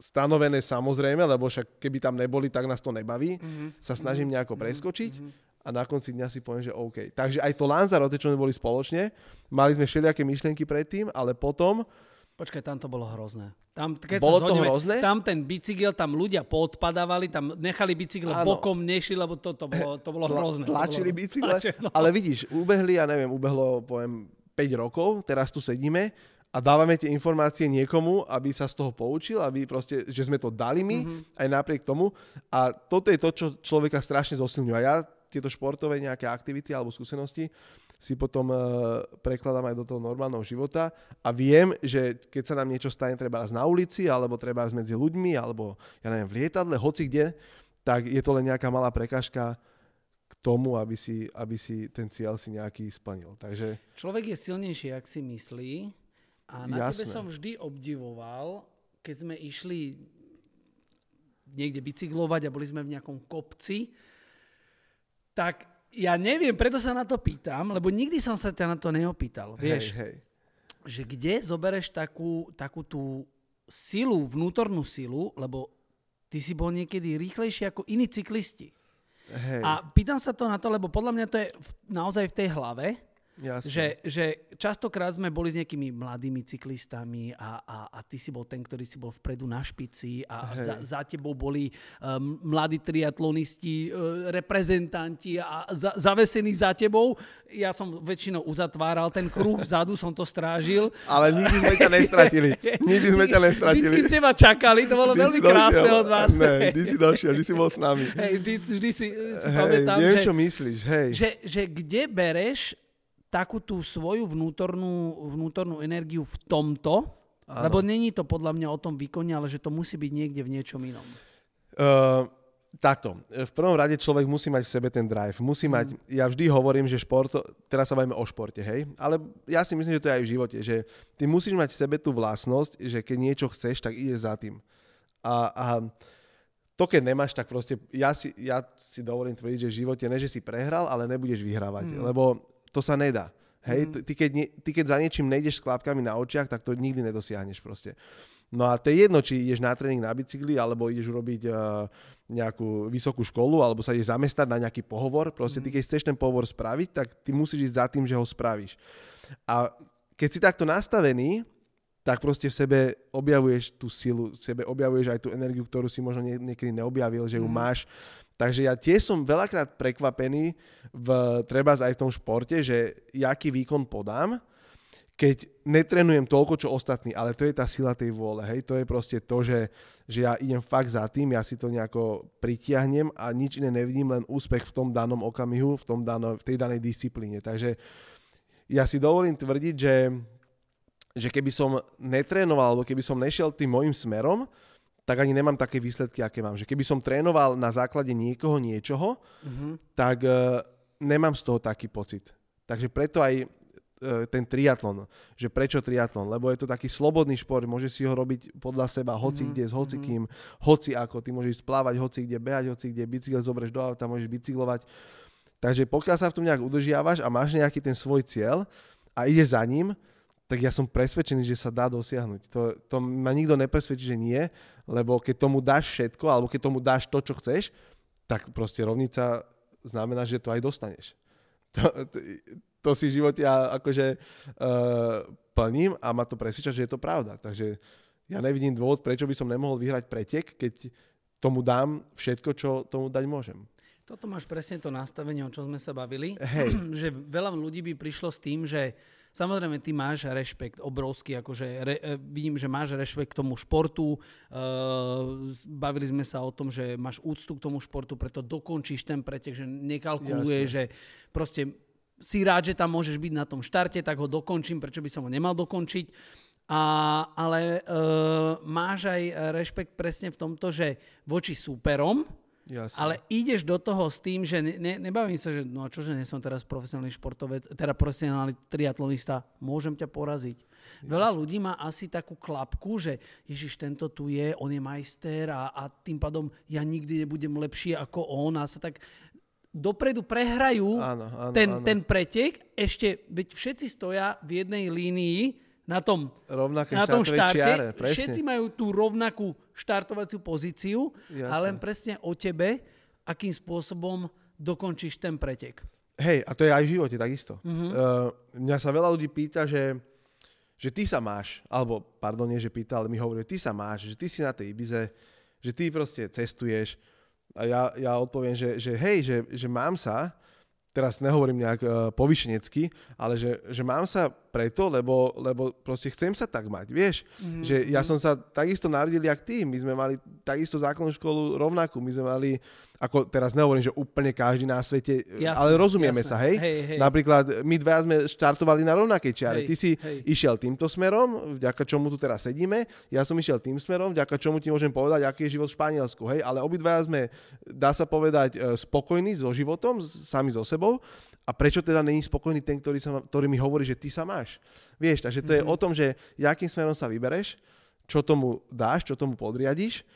stanovené samozrejme, lebo však keby tam neboli, tak nás to nebaví, mm-hmm. sa snažím mhm. nejako mhm. preskočiť mm-hmm. a na konci dňa si poviem, že OK. Takže aj to Lanzarote, čo sme boli spoločne, mali sme všelijaké myšlienky predtým, ale potom Počkaj, tam to bolo hrozné. Tam, keď bolo sa zhodneme, to hrozné? Tam ten bicykel, tam ľudia podpadávali, tam nechali bicykel ano. bokom, nešli, lebo to, to bolo, to bolo Tla, hrozné. Tlačili bolo... bicykle, no. ale vidíš, ubehli, ja neviem, ubehlo, poviem, 5 rokov, teraz tu sedíme a dávame tie informácie niekomu, aby sa z toho poučil, aby proste, že sme to dali my, mm-hmm. aj napriek tomu. A toto je to, čo človeka strašne zosilňuje. A ja tieto športové nejaké aktivity alebo skúsenosti, si potom eh, prekladám aj do toho normálneho života a viem, že keď sa nám niečo stane treba na ulici, alebo treba medzi ľuďmi, alebo ja neviem, v lietadle, hoci kde, tak je to len nejaká malá prekažka k tomu, aby si, aby si ten cieľ si nejaký splnil. Takže... Človek je silnejší, ak si myslí. A na Jasné. tebe som vždy obdivoval, keď sme išli niekde bicyklovať a boli sme v nejakom kopci, tak ja neviem, preto sa na to pýtam, lebo nikdy som sa ťa na to neopýtal. Vieš, hej, hej. že kde zobereš takú, takú tú silu, vnútornú silu, lebo ty si bol niekedy rýchlejší ako iní cyklisti. Hej. A pýtam sa to na to, lebo podľa mňa to je v, naozaj v tej hlave, že, že častokrát sme boli s nejakými mladými cyklistami a, a, a ty si bol ten, ktorý si bol vpredu na špici a za, za tebou boli um, mladí triatlonisti, uh, reprezentanti a za, zavesení za tebou. Ja som väčšinou uzatváral ten kruh, vzadu som to strážil. Ale nikdy sme ťa nestratili. (laughs) Nikdy sme ťa nestratili. Vždy ste ma čakali, to bolo vždy veľmi krásne od vás. Ne, vždy si došiel, vždy si bol s nami. Hej, vždy, vždy si, si hej, pamätám, neviem, že, čo myslíš, hej. Že, že kde bereš takú tú svoju vnútornú, vnútornú energiu v tomto, ano. Lebo není to podľa mňa o tom výkone, ale že to musí byť niekde v niečom inom. Uh, takto. V prvom rade človek musí mať v sebe ten drive. Musí mať, mm. ja vždy hovorím, že šport, teraz sa bavíme o športe, hej, ale ja si myslím, že to je aj v živote, že ty musíš mať v sebe tú vlastnosť, že keď niečo chceš, tak ideš za tým. A, a to keď nemáš, tak proste ja si, ja si dovolím tvrdiť, že v živote ne, že si prehral, ale nebudeš vyhrávať. Mm. Lebo to sa nedá. Hej, mm. ty, keď ty keď za niečím nejdeš s klápkami na očiach, tak to nikdy nedosiahneš proste. No a to je jedno, či ideš na tréning na bicykli, alebo ideš urobiť uh, nejakú vysokú školu, alebo sa ideš zamestnať na nejaký pohovor. Proste mm. ty keď chceš ten pohovor spraviť, tak ty musíš ísť za tým, že ho spravíš. A keď si takto nastavený, tak proste v sebe objavuješ tú silu, v sebe objavuješ aj tú energiu, ktorú si možno niekedy neobjavil, že ju mm. máš Takže ja tiež som veľakrát prekvapený v, treba aj v tom športe, že jaký výkon podám, keď netrenujem toľko, čo ostatní, ale to je tá sila tej vôle, hej, to je proste to, že, že ja idem fakt za tým, ja si to nejako pritiahnem a nič iné nevidím, len úspech v tom danom okamihu, v, tom dano, v tej danej disciplíne. Takže ja si dovolím tvrdiť, že, že keby som netrénoval, alebo keby som nešiel tým môjim smerom, tak ani nemám také výsledky, aké mám. Že keby som trénoval na základe niekoho niečoho, mm-hmm. tak uh, nemám z toho taký pocit. Takže preto aj uh, ten triatlon. Že prečo triatlon? Lebo je to taký slobodný šport, môže si ho robiť podľa seba, hoci mm-hmm. kde, s hoci mhm. kým, hoci ako. Ty môžeš splávať, hoci kde, behať, hoci kde, bicykel zobrieš do auta, môžeš bicyklovať. Takže pokiaľ sa v tom nejak udržiavaš a máš nejaký ten svoj cieľ a ideš za ním, tak ja som presvedčený, že sa dá dosiahnuť. To, to ma nikto nepresvedčí, že nie, lebo keď tomu dáš všetko, alebo keď tomu dáš to, čo chceš, tak proste rovnica znamená, že to aj dostaneš. To, to, to si v živote ja akože uh, plním a ma to presvedča, že je to pravda. Takže ja nevidím dôvod, prečo by som nemohol vyhrať pretek, keď tomu dám všetko, čo tomu dať môžem. Toto máš presne to nastavenie, o čom sme sa bavili. Hej. (clears throat) že veľa ľudí by prišlo s tým, že Samozrejme, ty máš rešpekt obrovský, akože re, e, vidím, že máš rešpekt k tomu športu, uh, bavili sme sa o tom, že máš úctu k tomu športu, preto dokončíš ten pretek, že nekalkuluje, Jasne. že proste si rád, že tam môžeš byť na tom štarte, tak ho dokončím, prečo by som ho nemal dokončiť. A, ale e, máš aj rešpekt presne v tomto, že voči súperom, Jasne. Ale ideš do toho s tým, že ne, nebavím sa, že no a že nie som teraz profesionálny športovec, teda profesionálny triatlonista, môžem ťa poraziť. Jasne. Veľa ľudí má asi takú klapku, že Ježiš, tento tu je, on je majster a, a tým pádom ja nikdy nebudem lepší ako on a sa tak dopredu prehrajú áno, áno, ten, áno. ten pretek, ešte, veď všetci stoja v jednej línii, na tom, na tom štarte. Čiare, všetci majú tú rovnakú štartovaciu pozíciu, Jasne. ale len presne o tebe, akým spôsobom dokončíš ten pretek. Hej, a to je aj v živote takisto. Uh-huh. Uh, mňa sa veľa ľudí pýta, že, že ty sa máš, alebo pardon, nie že pýta, ale mi hovorí, ty sa máš, že ty si na tej Ibize, že ty proste cestuješ. A ja, ja odpoviem, že, že hej, že, že mám sa, teraz nehovorím nejak uh, e, povyšenecky, ale že, že mám sa preto, lebo, lebo proste chcem sa tak mať, vieš? Mm-hmm. Že ja mhm. som sa takisto narodil jak ty, my sme mali takisto základnú školu rovnakú, my sme mali ako teraz nehovorím, že úplne každý na svete, e, jasne, ale rozumieme jasne. sa, hej? Hej, hej? Napríklad my dva sme štartovali na rovnakej čiare. Hej, Ty si hej. išiel týmto smerom, vďaka čomu tu teraz sedíme, ja som išiel tým smerom, vďaka čomu ti môžem povedať, aký je život v Španielsku, hej? Ale obidvaja sme, dá sa povedať, e, spokojní so životom, sami so sebou. A prečo teda není spokojný ten, ktorý, sa, ktorý mi hovorí, že ty sa máš? Vieš, takže to mm-hmm. je mhm. o tom, že jakým smerom sa vybereš, čo tomu dáš, čo tomu podriadiš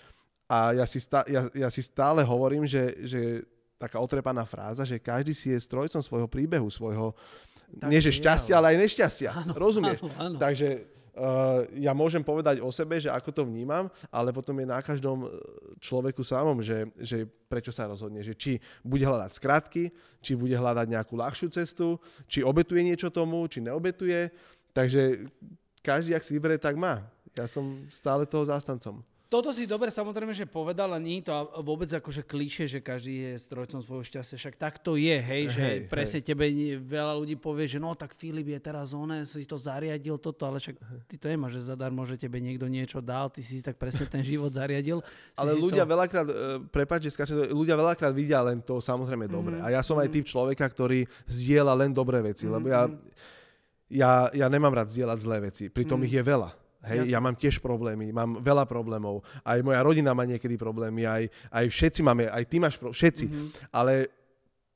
a ja si, stá, ja, ja si stále hovorím, že, že taká otrepaná fráza, že každý si je strojcom svojho príbehu, svojho, tak nie že šťastia, ale... aj nešťastia. Áno, Rozumieš? Áno, áno. Takže Uh, ja môžem povedať o sebe, že ako to vnímam, ale potom je na každom eh, človeku samom, že, že prečo sa rozhodne, že či bude hľadať skratky, či bude hľadať nejakú ľahšiu cestu, či obetuje niečo tomu, či neobetuje. Takže každý, ak si vyberie, tak má. Ja som stále toho zástancom toto si dobre samozrejme, že povedal, a nie je to vôbec akože klíše, že každý je strojcom svojho šťastia, však tak to je, hej, že hej, presne hej. tebe veľa ľudí povie, že no tak Filip je teraz oné, si to zariadil toto, ale však ty to nemáš, že zadarmo, že tebe niekto niečo dal, ty si tak presne ten život zariadil. ale ľudia to... veľakrát, e, prepáč, skáče, ľudia veľakrát vidia len to samozrejme dobre. Mm-hmm. A ja som aj mhm. typ človeka, ktorý zdieľa len dobré veci, mm-hmm. lebo ja, mhm, mhm. ja, ja nemám rád zdieľať zlé veci, pritom mm-hmm. ich je veľa. Hej, ja mám tiež problémy, mám veľa problémov. Aj moja rodina má niekedy problémy, aj, aj všetci máme, aj ty máš problémy, všetci. Mm-hmm. Ale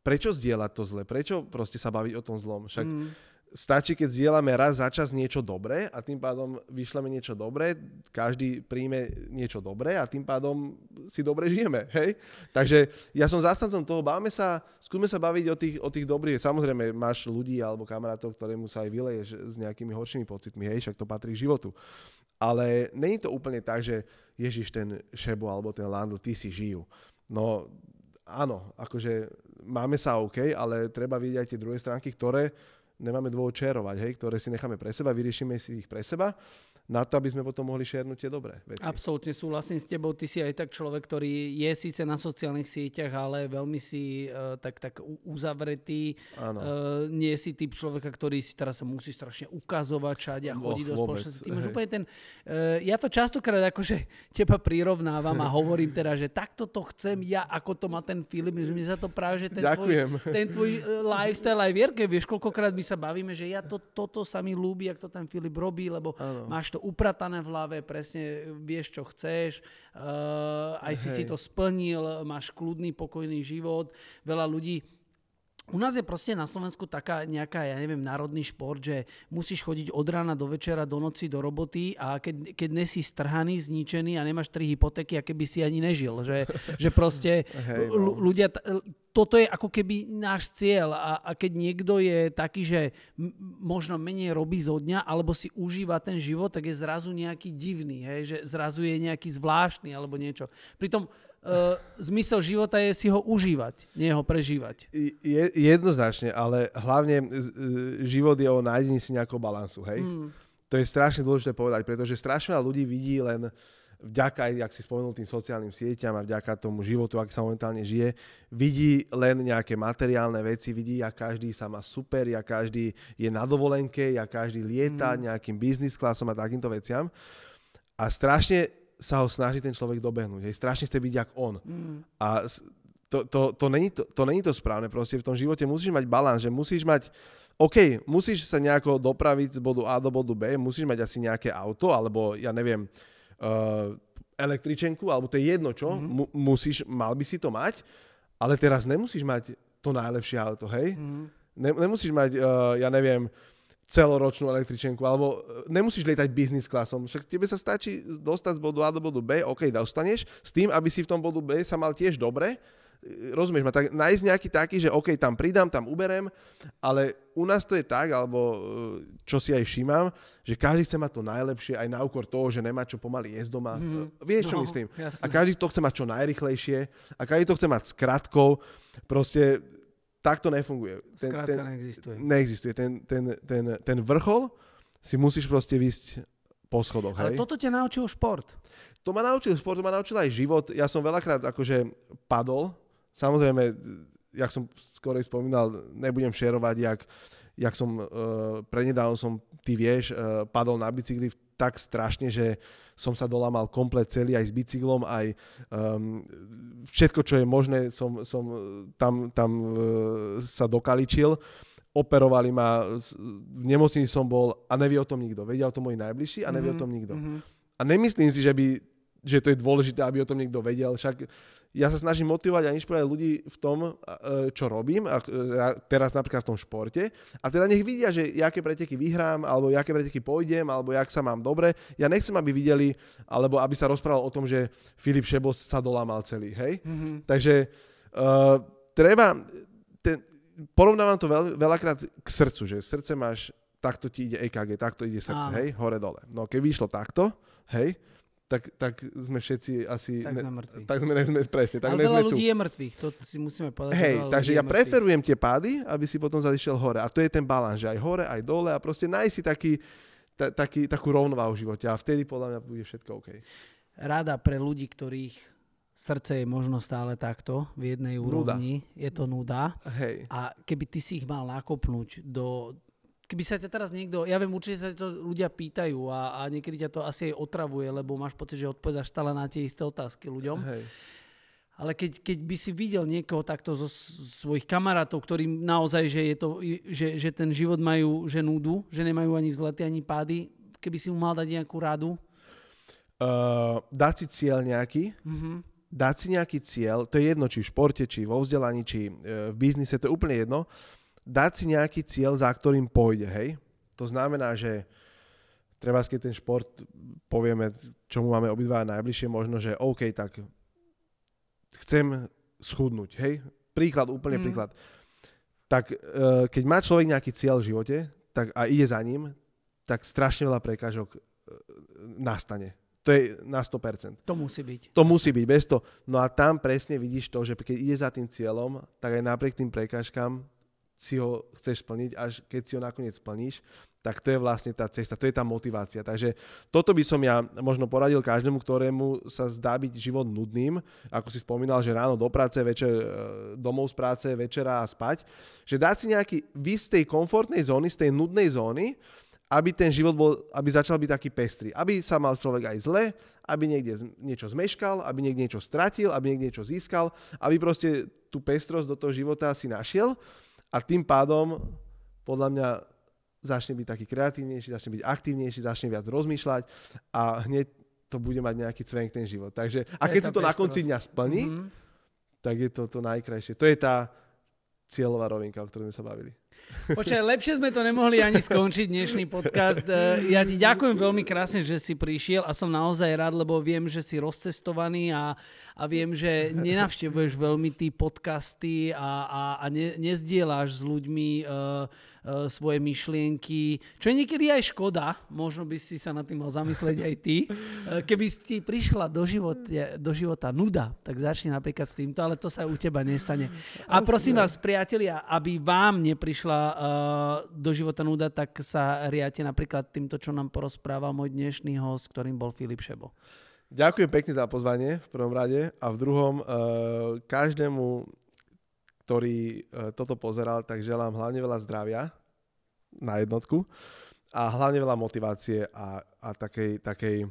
prečo zdieľať to zle? Prečo proste sa baviť o tom zlom? Však mm-hmm stačí, keď zdieľame raz za čas niečo dobré a tým pádom vyšleme niečo dobré, každý príjme niečo dobré a tým pádom si dobre žijeme, hej? Takže ja som zastancom toho, báme sa, skúsme sa baviť o tých, o tých dobrých, samozrejme máš ľudí alebo kamarátov, ktorému sa aj vyleješ s nejakými horšími pocitmi, hej, však to patrí k životu. Ale není to úplne tak, že Ježiš, ten Šebo alebo ten Landl, ty si žijú. No áno, akože máme sa OK, ale treba vidieť aj tie druhé stránky, ktoré nemáme dôvod čerovať, hej, ktoré si necháme pre seba, vyriešime si ich pre seba na to, aby sme potom mohli šernúť tie dobré veci. Absolútne súhlasím s tebou. Ty si aj tak človek, ktorý je síce na sociálnych sieťach, ale veľmi si uh, tak, tak uzavretý. Uh, nie si typ človeka, ktorý si teraz sa musí strašne ukazovať čať a no, chodí do spoločnosti. úplne ten... Uh, ja to častokrát akože (laughs) teba prirovnávam a hovorím teda, že takto to chcem ja, ako to má ten že Mi sa to práve, že ten Ďakujem. tvoj, ten tvoj lifestyle aj Vierke, vieš, koľkokrát my sa bavíme, že ja to, toto sa mi ľúbi, ak to ten Filip robí, lebo ano. máš to upratané v hlave, presne e, vieš, čo chceš, uh, aj Hej. si si to splnil, máš kľudný, pokojný život. Veľa ľudí u nás je proste na Slovensku taká nejaká, ja neviem, národný šport, že musíš chodiť od rána do večera, do noci, do roboty a keď, keď nesi strhaný, zničený a nemáš tri hypotéky, aké by si ani nežil. Že, (laughs) že proste no. ľudia, toto je ako keby náš cieľ a, a keď niekto je taký, že možno menej robí zo dňa alebo si užíva ten život, tak je zrazu nejaký divný, hej, že zrazu je nejaký zvláštny alebo niečo. Pritom uh, zmysel života je si ho užívať, nie ho prežívať. Je, jednoznačne, ale hlavne uh, život je o nájdení si nejakého balansu, hej? Mm. To je strašne dôležité povedať, pretože strašne ľudí vidí len vďaka, ak si spomenul, tým sociálnym sieťam a vďaka tomu životu, ak sa momentálne žije, vidí len nejaké materiálne veci, vidí, ja každý sa má super, ja každý je na dovolenke, ja každý lieta mm. nejakým business klasom a takýmto veciam. A strašne sa ho snaží ten človek dobehnúť. Hej, strašne chce byť jak on. Mm. A to, to, to, není to, to není to správne proste. V tom živote musíš mať balans, že musíš mať OK, musíš sa nejako dopraviť z bodu A do bodu B, musíš mať asi nejaké auto, alebo ja neviem, uh, električenku, alebo to je jedno čo, mm-hmm. mu, musíš, mal by si to mať, ale teraz nemusíš mať to najlepšie auto, hej? Mm-hmm. Ne, nemusíš mať, uh, ja neviem, uh, celoročnú električenku, alebo e, nemusíš lietať business klasom, však tebe sa stačí dostať z bodu A do bodu B, OK, dostaneš, s tým, aby si v tom bodu B sa mal tiež dobre, e, rozumieš ma, tak nájsť nejaký taký, že OK, tam pridám, tam uberem, ale u nás to je tak, alebo e, čo si aj všímam, že každý chce mať to najlepšie aj na úkor toho, že nemá čo pomaly jesť doma. Mm, Vieš, čo no, myslím? Jasne. A každý to chce mať čo najrychlejšie a každý to chce mať s krátkou. Proste tak to nefunguje. Ten, ten, neexistuje. Neexistuje. Ten, ten, ten, ten vrchol si musíš proste vysť po schodoch. Ale hej? toto ťa naučil šport. To ma naučil šport, to ma naučil aj život. Ja som veľakrát akože padol. Samozrejme, jak som skorej spomínal, nebudem šerovať, jak, jak som uh, eh, prenedávno som, ty vieš, uh, padol na bicykli v tak strašne, že som sa dolamal komplet celý aj s bicyklom, aj um, všetko, čo je možné, som, som e, tam, tam uh, sa dokaličil. Operovali ma, v nemocnici som bol a nevie o tom nikto. Vedia o tom moji najbližší a nevie mm-hmm. o mhm, tom nikto. Mm-hmm. A nemyslím si, že by že to je dôležité, aby o tom niekto vedel. Však ja sa snažím motivovať a inšpirovať ľudí v tom, e, čo robím, a e, teraz napríklad v tom športe. A teda nech vidia, že aké preteky vyhrám, alebo aké preteky pôjdem, alebo jak sa mám dobre. Ja nechcem, aby videli, alebo aby sa rozprával o tom, že Filip Šebos sa dolámal celý, hej? Mm-hmm. Takže uh, treba, ten, porovnávam to veľ, veľakrát k srdcu, že srdce máš, takto ti ide EKG, takto ide srdce, Áno. hej, hore-dole. No keby išlo takto, hej, tak, tak sme všetci asi... Tak sme mŕtvi. Tak sme, sme presne. Tak Ale veľa ľudí tu. je mŕtvych, to si musíme povedať. Hej, takže ja preferujem tie pády, aby si potom zadišiel hore. A to je ten balans, že aj hore, aj dole a proste nájsť si taký, ta, taký, takú rovnováhu v živote a vtedy podľa mňa bude všetko OK. Rada pre ľudí, ktorých srdce je možno stále takto v jednej úrovni, je to nuda. Hej. A keby ty si ich mal nakopnúť do keby sa ťa teraz niekto, ja viem, určite sa to ľudia pýtajú a, a niekedy ťa to asi aj otravuje, lebo máš pocit, že odpovedáš stále na tie isté otázky ľuďom. Hej. Ale keď, keď by si videl niekoho takto zo svojich kamarátov, ktorým naozaj, že, je to, že, že ten život majú, že núdu, že nemajú ani vzlety, ani pády, keby si mu mal dať nejakú radu? Uh, dať si cieľ nejaký, uh-huh dať si nejaký cieľ, to je jedno, či v športe, či vo vzdelaní, či e, v biznise, to je úplne jedno, dať si nejaký cieľ, za ktorým pôjde, hej? To znamená, že treba, keď ten šport povieme, čomu máme obidva najbližšie, možno, že OK, tak chcem schudnúť, hej? Príklad, úplne mm. príklad. Tak e, keď má človek nejaký cieľ v živote tak, a ide za ním, tak strašne veľa prekážok e, nastane. To je na 100%. To musí byť. To musí byť, bez toho. No a tam presne vidíš to, že keď ide za tým cieľom, tak aj napriek tým prekážkam si ho chceš splniť, až keď si ho nakoniec splníš, tak to je vlastne tá cesta, to je tá motivácia. Takže toto by som ja možno poradil každému, ktorému sa zdá byť život nudným, ako si spomínal, že ráno do práce, večer e, domov z práce, večera a spať, že dať si nejaký vys z tej komfortnej zóny, z tej nudnej zóny, aby ten život bol, aby začal byť taký pestrý. Aby sa mal človek aj zle, aby niekde niečo zmeškal, aby niekde niečo stratil, aby niekde niečo získal, aby proste tú pestrosť do toho života si našiel. A tým pádom podľa mňa začne byť taký kreatívnejší, začne byť aktívnejší, začne viac rozmýšľať a hneď to bude mať nejaký cvenk ten život. Takže, a keď sa to na konci dňa splní, mm-hmm. tak je to to najkrajšie. To je tá cieľová rovinka, o ktorej sme sa bavili. Počkaj, lepšie sme to nemohli ani skončiť dnešný podcast. E, ja ti ďakujem veľmi krásne, že si prišiel a som naozaj rád, lebo viem, že si rozcestovaný a, a viem, že nenavštevuješ veľmi ty podcasty a, a, a ne, nezdieláš s ľuďmi uh, Eh, svoje myšlienky, čo je niekedy aj škoda, možno by si sa nad tým mal zamyslieť aj ty. (laughs) Eh, keby ti prišla do, živote, do života nuda, tak začni napríklad s týmto, ale to sa u teba nestane. A prosím vás, priatelia, aby vám neprišla eh, do života nuda, tak sa riate napríklad týmto, čo nám porozprával môj dnešný host, ktorým bol Filip Šebo. Ďakujem pekne za pozvanie v prvom rade a v druhom uh, každému ktorý e, toto pozeral, tak želám hlavne veľa zdravia na jednotku a hlavne veľa motivácie a, a takej, takej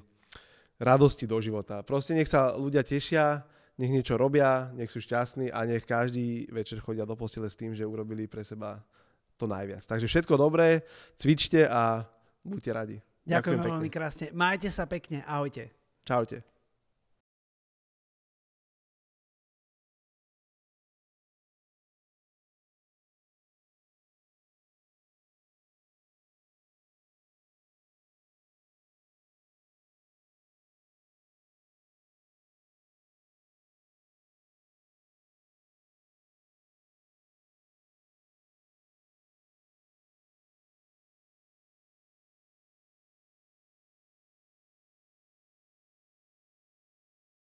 radosti do života. Proste nech sa ľudia tešia, nech niečo robia, nech sú šťastní a nech každý večer chodia do postele s tým, že urobili pre seba to najviac. Takže všetko dobré, cvičte a buďte radi. Ďakujem, Ďakujem veľmi krásne. Majte sa pekne. Ahojte. Čaute.